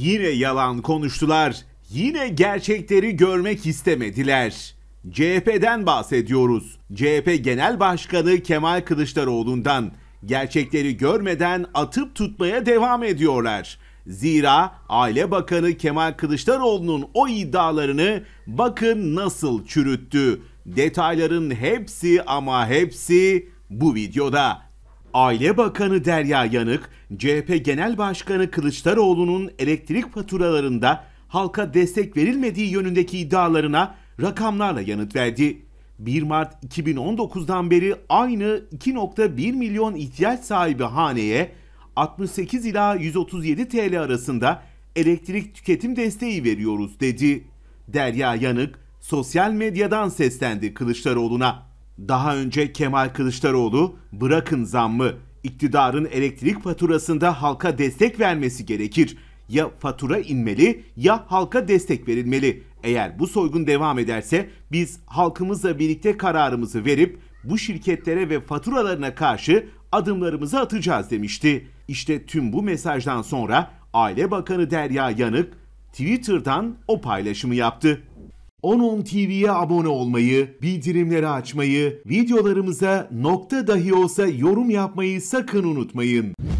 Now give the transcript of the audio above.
Yine yalan konuştular. Yine gerçekleri görmek istemediler. CHP'den bahsediyoruz. CHP Genel Başkanı Kemal Kılıçdaroğlu'ndan gerçekleri görmeden atıp tutmaya devam ediyorlar. Zira Aile Bakanı Kemal Kılıçdaroğlu'nun o iddialarını bakın nasıl çürüttü. Detayların hepsi ama hepsi bu videoda. Aile Bakanı Derya Yanık, CHP Genel Başkanı Kılıçdaroğlu'nun elektrik faturalarında halka destek verilmediği yönündeki iddialarına rakamlarla yanıt verdi. 1 Mart 2019'dan beri aynı 2.1 milyon ihtiyaç sahibi haneye 68 ila 137 TL arasında elektrik tüketim desteği veriyoruz dedi. Derya Yanık sosyal medyadan seslendi Kılıçdaroğlu'na. Daha önce Kemal Kılıçdaroğlu bırakın zammı iktidarın elektrik faturasında halka destek vermesi gerekir. Ya fatura inmeli ya halka destek verilmeli. Eğer bu soygun devam ederse biz halkımızla birlikte kararımızı verip bu şirketlere ve faturalarına karşı adımlarımızı atacağız demişti. İşte tüm bu mesajdan sonra Aile Bakanı Derya Yanık Twitter'dan o paylaşımı yaptı. 10.10 TV'ye abone olmayı, bildirimleri açmayı, videolarımıza nokta dahi olsa yorum yapmayı sakın unutmayın.